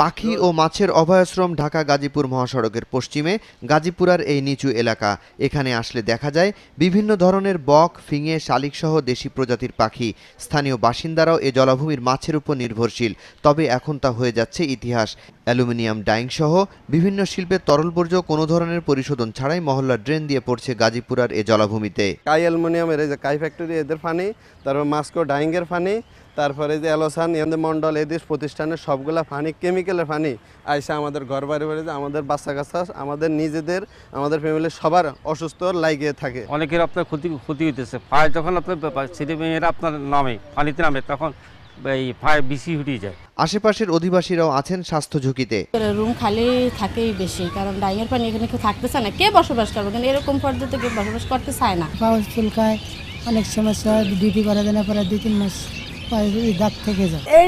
পাখি ও মাছের অভয়াশ্রম ঢাকা গাজীপুর মহাসড়কের পশ্চিমে গাজীপুরার এই নিচু এলাকা এখানে আসলে দেখা যায় বিভিন্ন ধরনের বক ফিঙে শালিকসহ দেশি প্রজাতির পাখি স্থানীয় বাসিন্দারাও এ জলাভূমির মাছের উপর নির্ভরশীল তবে এখন তা হয়ে যাচ্ছে ইতিহাস অ্যালুমিনিয়াম ডাইং সহ বিভিন্ন শিল্পের তরল বর্জ্য কোনো ধরনের পরিশোধন ছাড়াই মহল্লার ড্রেন দিয়ে পড়ছে গাজীপুরার এ জলাভূমিতে কাই অ্যালুমিনিয়ামের এই যে কাই ফ্যাক্টরি এদের ফানি তারপর মাস্কো ডাইংয়ের ফানি তারপরে যে অ্যালোসান এদের মন্ডল এদের প্রতিষ্ঠানের সবগুলা ফানি কেমিক্যালের ফানি আইসা আমাদের ঘর বাড়ি বাড়ি আমাদের বাচ্চা কাচ্চা আমাদের নিজেদের আমাদের ফ্যামিলির সবার অসুস্থ লাগিয়ে থাকে অনেকের আপনার ক্ষতি ক্ষতি হইতেছে পায় যখন আপনার ছেলে মেয়েরা আপনার নামে পানিতে নামে তখন এই ফায়ার যায় আশেপাশের অধিবাসীরাও আছেন স্বাস্থ্য ঝুঁকিতে রুম খালি থাকেই বেশি কারণ ডাইয়ের পানি এখানে কেউ থাকতে চায় না কে বসবাস করবে কিন্তু মানে এরকম পর্যন্ত কেউ বসবাস করতে চায় না চুলকায় অনেক সমস্যা ডিউটি করা যায় না প্রায় দুই তিন মাস বিপর্যয়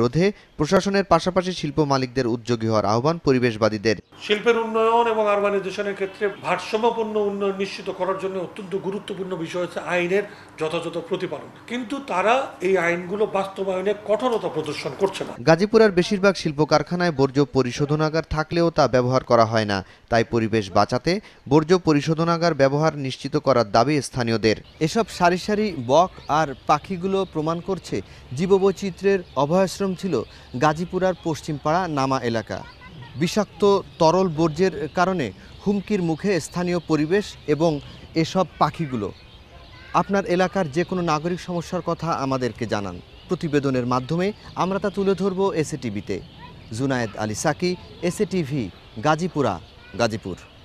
রোধে প্রশাসনের পাশাপাশি শিল্প মালিকদের উদ্যোগী হওয়ার আহ্বান পরিবেশবাদীদের শিল্পের উন্নয়ন এবং আরবানাইজেশনের ক্ষেত্রে ভারসাম্যপূর্ণ উন্নয়ন নিশ্চিত করার জন্য অত্যন্ত গুরুত্বপূর্ণ বিষয় হচ্ছে আইনের যথাযথ প্রতিপালন কিন্তু তারা এই আইনগুলো বাস্তবায়নে কঠোরতা প্রদর্শন করছে না গাজীপুরের বেশিরভাগ শিল্প কারখানায় বর্জ্য পরিশোধনাগার থাকলেও তা ব্যবহার করা হয় না তাই পরিবেশ বাঁচাতে বর্জ্য পরিশোধনাগার ব্যবহার নিশ্চিত করার দাবি স্থানীয়দের এসব সারি সারি বক আর পাখিগুলো প্রমাণ করছে জীববৈচিত্র্যের অভয়াশ্রম ছিল গাজীপুরার পশ্চিমপাড়া নামা এলাকা বিষাক্ত তরল বর্জ্যের কারণে হুমকির মুখে স্থানীয় পরিবেশ এবং এসব পাখিগুলো আপনার এলাকার যে কোনো নাগরিক সমস্যার কথা আমাদেরকে জানান প্রতিবেদনের মাধ্যমে আমরা তা তুলে ধরব এসএ টিভিতে জুনায়েদ আলী সাকি এসএ টিভি গাজীপুরা গাজীপুর